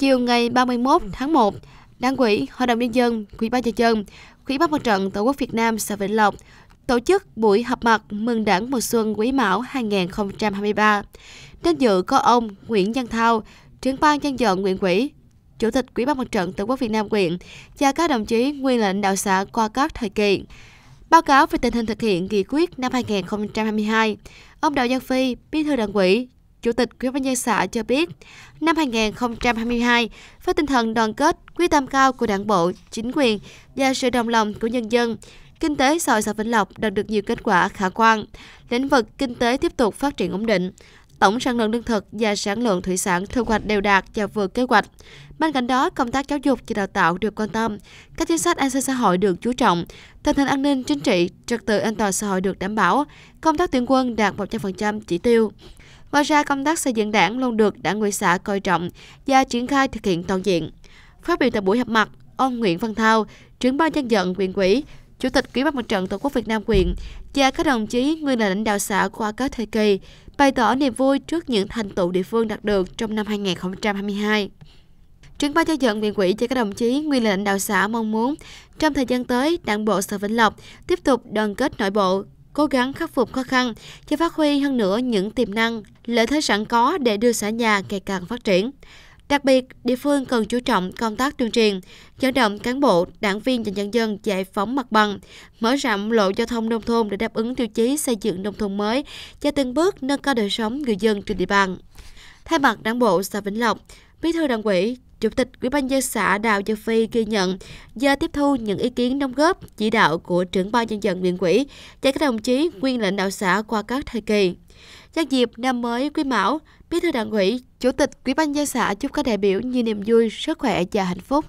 Chiều ngày 31 tháng 1, Đảng ủy, Hội đồng Nhân dân, Quỹ ban Nhân dân, Quỹ ban Mặt trận Tổ quốc Việt Nam xã Vĩnh Lộc tổ chức buổi họp mặt mừng đảng mùa xuân quý mão 2023. Đến dự có ông Nguyễn Văn Thao, trưởng ban dân vận huyện quỹ, chủ tịch Quỹ ban Mặt trận Tổ quốc Việt Nam huyện và các đồng chí nguyên lãnh đạo xã qua các thời kỳ. Báo cáo về tình hình thực hiện nghị quyết năm 2022, ông Đào Giang Phi, Bí thư Đảng ủy, Chủ tịch Ủy ban nhân xã cho biết, năm 2022, với tinh thần đoàn kết, quyết tâm cao của đảng bộ, chính quyền và sự đồng lòng của nhân dân, kinh tế xã hội xã Vĩnh Lộc đạt được nhiều kết quả khả quan. Lĩnh vực kinh tế tiếp tục phát triển ổn định, tổng sản lượng lương thực và sản lượng thủy sản thu hoạch đều đạt và vượt kế hoạch. Bên cạnh đó, công tác giáo dục và đào tạo được quan tâm, các chính sách an sinh xã hội được chú trọng, tình hình an ninh chính trị, trật tự an toàn xã hội được đảm bảo, công tác tuyển quân đạt 100% chỉ tiêu. Ngoài ra, công tác xây dựng đảng luôn được đảng ủy xã coi trọng và triển khai thực hiện toàn diện. Phát biểu tại buổi họp mặt, ông Nguyễn Văn Thao, trưởng ban dân vận huyện ủy, Chủ tịch Ủy ban Mặt trận Tổ quốc Việt Nam quyền và các đồng chí nguyên là lãnh đạo xã qua các thời kỳ bày tỏ niềm vui trước những thành tựu địa phương đạt được trong năm 2022. Trưởng ban dân vận huyện quỹ cho các đồng chí nguyên là lãnh đạo xã mong muốn trong thời gian tới đảng bộ xã Vĩnh Lộc tiếp tục đoàn kết nội bộ, cố gắng khắc phục khó khăn và phát huy hơn nữa những tiềm năng, lợi thế sẵn có để đưa xã nhà ngày càng phát triển. Đặc biệt, địa phương cần chú trọng công tác tuyên truyền, dẫn động cán bộ, đảng viên và nhân dân giải phóng mặt bằng, mở rộng lộ giao thông nông thôn để đáp ứng tiêu chí xây dựng nông thôn mới và từng bước nâng cao đời sống người dân trên địa bàn. Thay mặt Đảng bộ xã Vĩnh Lộc, Bí thư Đảng ủy, Chủ tịch Ủy ban dân xã Đào Gia Phi ghi nhận do tiếp thu những ý kiến đóng góp, chỉ đạo của trưởng ban nhân dân huyện quỹ và các đồng chí nguyên lãnh đạo xã qua các thời kỳ. Nhân dịp năm mới Quý Mão, Bí thư Đảng ủy, Chủ tịch Ủy ban nhân xã chúc các đại biểu nhiều niềm vui, sức khỏe và hạnh phúc.